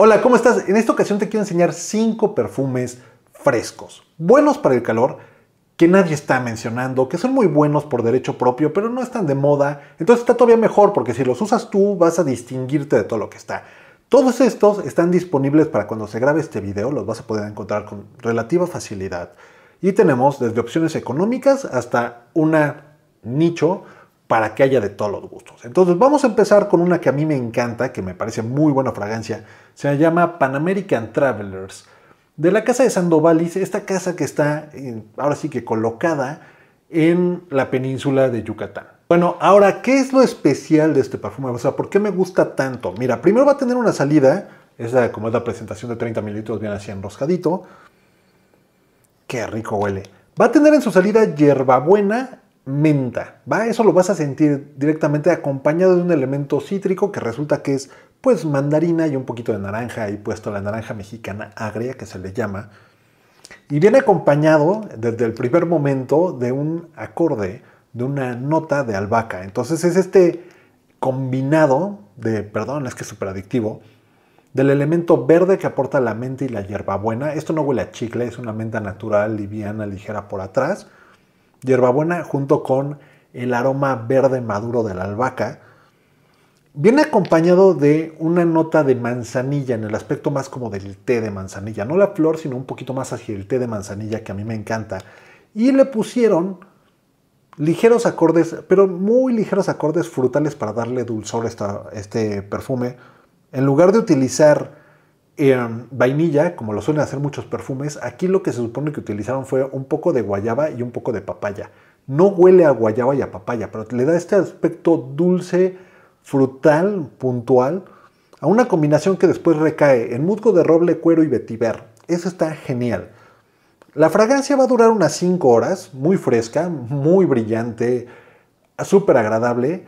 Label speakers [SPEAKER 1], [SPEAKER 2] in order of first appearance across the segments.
[SPEAKER 1] Hola, ¿cómo estás? En esta ocasión te quiero enseñar 5 perfumes frescos, buenos para el calor, que nadie está mencionando, que son muy buenos por derecho propio, pero no están de moda. Entonces está todavía mejor porque si los usas tú vas a distinguirte de todo lo que está. Todos estos están disponibles para cuando se grabe este video, los vas a poder encontrar con relativa facilidad. Y tenemos desde opciones económicas hasta una nicho para que haya de todos los gustos. Entonces vamos a empezar con una que a mí me encanta, que me parece muy buena fragancia. Se llama Pan American Travelers. De la casa de Sandovalis, esta casa que está eh, ahora sí que colocada en la península de Yucatán. Bueno, ahora, ¿qué es lo especial de este perfume? O sea, ¿por qué me gusta tanto? Mira, primero va a tener una salida, esa como es la presentación de 30 mililitros, bien así enroscadito. Qué rico huele. Va a tener en su salida hierbabuena menta, ¿va? Eso lo vas a sentir directamente acompañado de un elemento cítrico que resulta que es pues mandarina y un poquito de naranja y puesto la naranja mexicana agria que se le llama. Y viene acompañado desde el primer momento de un acorde, de una nota de albahaca. Entonces es este combinado de, perdón, es que es súper adictivo, del elemento verde que aporta la menta y la hierbabuena. Esto no huele a chicle, es una menta natural, liviana, ligera por atrás hierbabuena junto con el aroma verde maduro de la albahaca. Viene acompañado de una nota de manzanilla, en el aspecto más como del té de manzanilla, no la flor, sino un poquito más así, el té de manzanilla que a mí me encanta. Y le pusieron ligeros acordes, pero muy ligeros acordes frutales para darle dulzor a este perfume. En lugar de utilizar en em, vainilla, como lo suelen hacer muchos perfumes, aquí lo que se supone que utilizaron fue un poco de guayaba y un poco de papaya. No huele a guayaba y a papaya, pero le da este aspecto dulce, frutal, puntual, a una combinación que después recae en musgo de roble, cuero y vetiver. Eso está genial. La fragancia va a durar unas 5 horas, muy fresca, muy brillante, súper agradable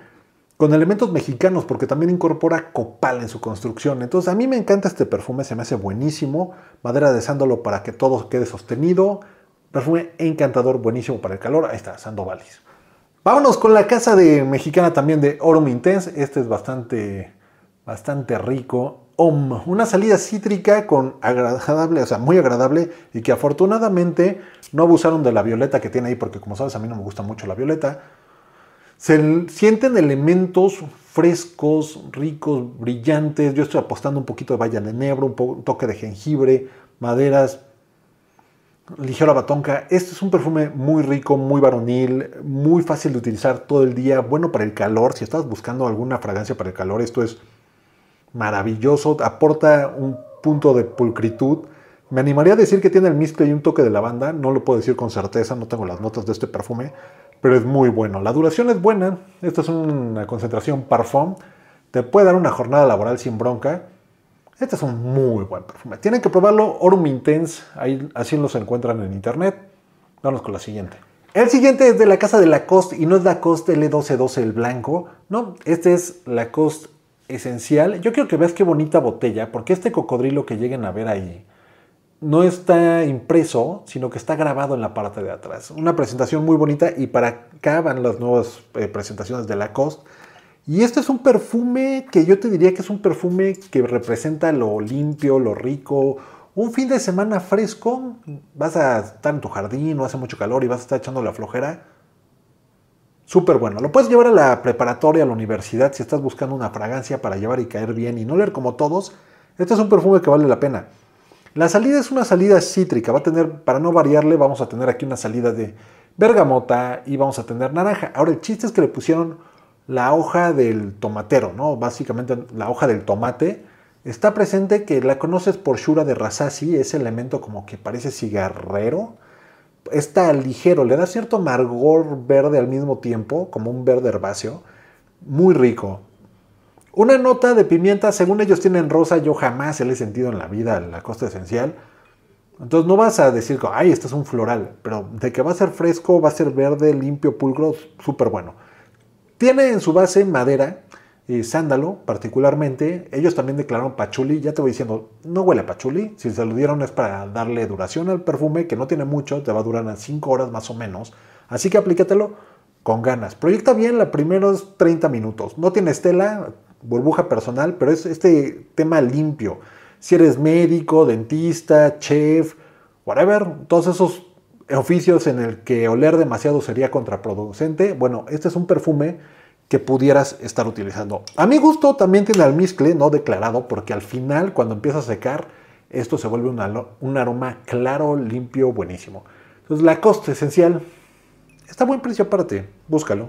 [SPEAKER 1] con elementos mexicanos, porque también incorpora copal en su construcción. Entonces a mí me encanta este perfume, se me hace buenísimo. Madera de sándalo para que todo quede sostenido. Perfume encantador, buenísimo para el calor. Ahí está, Sandovalis. Vámonos con la casa de mexicana también de Oro Intense. Este es bastante, bastante rico. Om, una salida cítrica con agradable, o sea, muy agradable y que afortunadamente no abusaron de la violeta que tiene ahí, porque como sabes a mí no me gusta mucho la violeta se sienten elementos frescos, ricos, brillantes. Yo estoy apostando un poquito de valla de enebro, un, toque de jengibre, maderas, ligera batonca. Este es un perfume muy rico, muy varonil, muy fácil de utilizar todo el día, bueno para el calor. Si estás buscando alguna fragancia para el calor, esto es maravilloso. Aporta un punto de pulcritud me animaría a decir que tiene el mix y un toque de lavanda, no lo puedo decir con certeza, no tengo las notas de este perfume, pero es muy bueno. La duración es buena, esta es una concentración parfum, te puede dar una jornada laboral sin bronca. Este es un muy buen perfume. Tienen que probarlo, Orum Intense, ahí, así los encuentran en internet. Vamos con la siguiente. El siguiente es de la casa de Lacoste y no es Lacoste L1212 el blanco, no, este es Lacoste esencial. Yo quiero que veas qué bonita botella, porque este cocodrilo que lleguen a ver ahí no está impreso, sino que está grabado en la parte de atrás. Una presentación muy bonita y para acá van las nuevas eh, presentaciones de Lacoste. Y este es un perfume que yo te diría que es un perfume que representa lo limpio, lo rico. Un fin de semana fresco, vas a estar en tu jardín, no hace mucho calor y vas a estar echando la flojera. Súper bueno. Lo puedes llevar a la preparatoria, a la universidad, si estás buscando una fragancia para llevar y caer bien y no leer como todos. Este es un perfume que vale la pena. La salida es una salida cítrica, va a tener, para no variarle, vamos a tener aquí una salida de bergamota y vamos a tener naranja. Ahora el chiste es que le pusieron la hoja del tomatero, ¿no? Básicamente la hoja del tomate. Está presente que la conoces por Shura de Rasasi, ese elemento como que parece cigarrero. Está ligero, le da cierto amargor verde al mismo tiempo, como un verde herbáceo. Muy rico. Una nota de pimienta, según ellos tienen rosa, yo jamás se le he sentido en la vida la costa esencial. Entonces no vas a decir, ay, esto es un floral, pero de que va a ser fresco, va a ser verde, limpio, pulcro, súper bueno. Tiene en su base madera, y sándalo particularmente. Ellos también declararon pachuli, ya te voy diciendo, no huele a pachuli, si se lo dieron es para darle duración al perfume, que no tiene mucho, te va a durar 5 horas más o menos. Así que aplícatelo con ganas. Proyecta bien los primeros 30 minutos. No tiene estela, burbuja personal, pero es este tema limpio. Si eres médico, dentista, chef, whatever, todos esos oficios en el que oler demasiado sería contraproducente, bueno, este es un perfume que pudieras estar utilizando. A mi gusto también tiene almizcle no declarado, porque al final cuando empieza a secar, esto se vuelve un, aroma claro, limpio, buenísimo. Entonces la costa esencial está a buen precio ti, búscalo.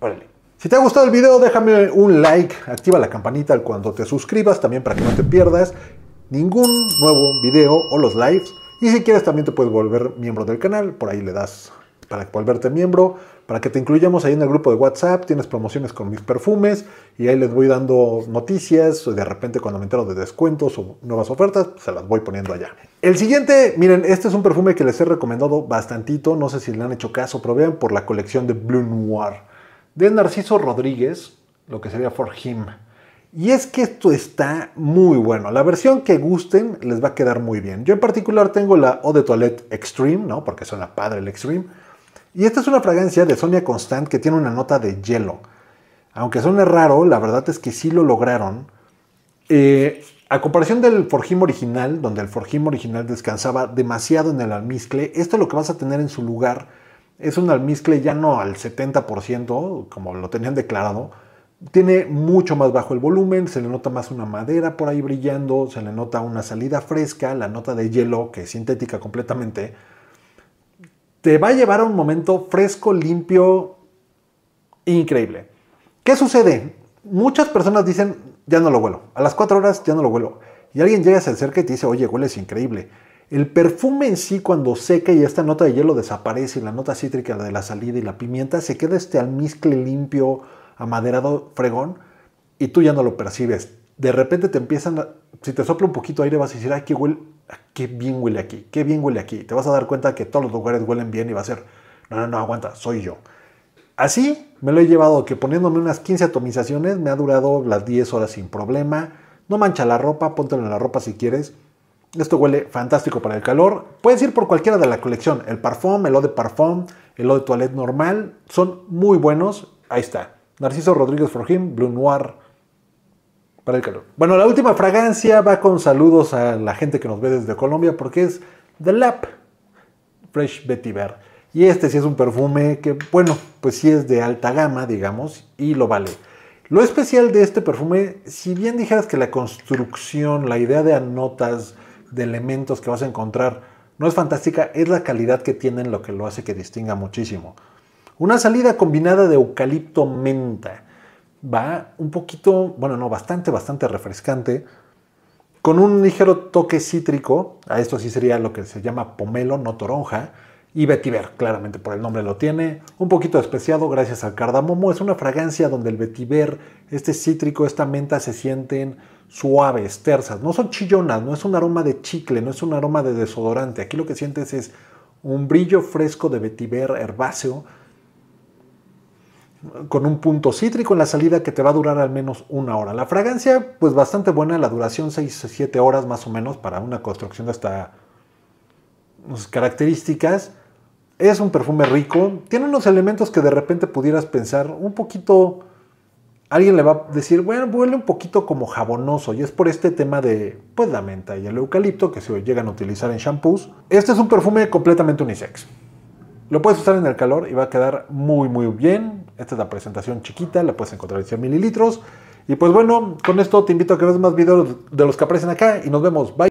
[SPEAKER 1] Órale. Si te ha gustado el video, déjame un like, activa la campanita cuando te suscribas también para que no te pierdas ningún nuevo video o los lives. Y si quieres también te puedes volver miembro del canal, por ahí le das para volverte miembro, para que te incluyamos ahí en el grupo de WhatsApp, tienes promociones con mis perfumes y ahí les voy dando noticias, de repente cuando me entero de descuentos o nuevas ofertas, se las voy poniendo allá. El siguiente, miren, este es un perfume que les he recomendado bastantito, no sé si le han hecho caso, pero vean por la colección de Blue Noir de Narciso Rodríguez, lo que sería For Him. Y es que esto está muy bueno. La versión que gusten les va a quedar muy bien. Yo en particular tengo la Eau de Toilette Extreme, ¿no? Porque suena padre el Extreme. Y esta es una fragancia de Sonia Constant que tiene una nota de hielo. Aunque suene raro, la verdad es que sí lo lograron. Eh, a comparación del For Him original, donde el Him original descansaba demasiado en el almizcle, esto es lo que vas a tener en su lugar es un almizcle ya no al 70%, como lo tenían declarado, tiene mucho más bajo el volumen, se le nota más una madera por ahí brillando, se le nota una salida fresca, la nota de hielo, que es sintética completamente. Te va a llevar a un momento fresco, limpio, increíble. ¿Qué sucede? Muchas personas dicen, ya no lo huelo. A las 4 horas ya no lo huelo. Y alguien llega, se acerca y te dice, oye, hueles increíble. El perfume en sí cuando seca y esta nota de hielo desaparece y la nota cítrica de la salida y la pimienta, se queda este almizcle limpio, amaderado, fregón y tú ya no lo percibes. De repente te empiezan, si te sopla un poquito aire vas a decir, ay, qué, huele, qué bien huele aquí, qué bien huele aquí. Te vas a dar cuenta que todos los lugares huelen bien y va a ser, no, no, no, aguanta, soy yo. Así me lo he llevado, que poniéndome unas 15 atomizaciones me ha durado las 10 horas sin problema. No mancha la ropa, póntelo en la ropa si quieres esto huele fantástico para el calor. Puedes ir por cualquiera de la colección. El Parfum, el Eau de Parfum, el Eau de Toilette normal. Son muy buenos. Ahí está. Narciso Rodríguez Him, Blue Noir. Para el calor. Bueno, la última fragancia va con saludos a la gente que nos ve desde Colombia porque es The Lap Fresh Vetiver. Y este sí es un perfume que, bueno, pues sí es de alta gama, digamos, y lo vale. Lo especial de este perfume, si bien dijeras que la construcción, la idea de anotas, de elementos que vas a encontrar. No es fantástica, es la calidad que tienen lo que lo hace que distinga muchísimo. Una salida combinada de eucalipto menta. Va un poquito, bueno, no, bastante, bastante refrescante. Con un ligero toque cítrico, a esto sí sería lo que se llama pomelo, no toronja y vetiver, claramente por el nombre lo tiene, un poquito especiado gracias al cardamomo, es una fragancia donde el vetiver, este cítrico, esta menta se sienten suaves, tersas, no son chillonas, no es un aroma de chicle, no es un aroma de desodorante, aquí lo que sientes es un brillo fresco de vetiver herbáceo con un punto cítrico en la salida que te va a durar al menos una hora. La fragancia, pues bastante buena, la duración 6 o 7 horas más o menos para una construcción de estas pues, características. Es un perfume rico, tiene unos elementos que de repente pudieras pensar un poquito... Alguien le va a decir, bueno, huele un poquito como jabonoso y es por este tema de pues la menta y el eucalipto que se llegan a utilizar en shampoos. Este es un perfume completamente unisex. Lo puedes usar en el calor y va a quedar muy muy bien. Esta es la presentación chiquita, la puedes encontrar en 100 mililitros. Y pues bueno, con esto te invito a que veas más videos de los que aparecen acá y nos vemos. Bye.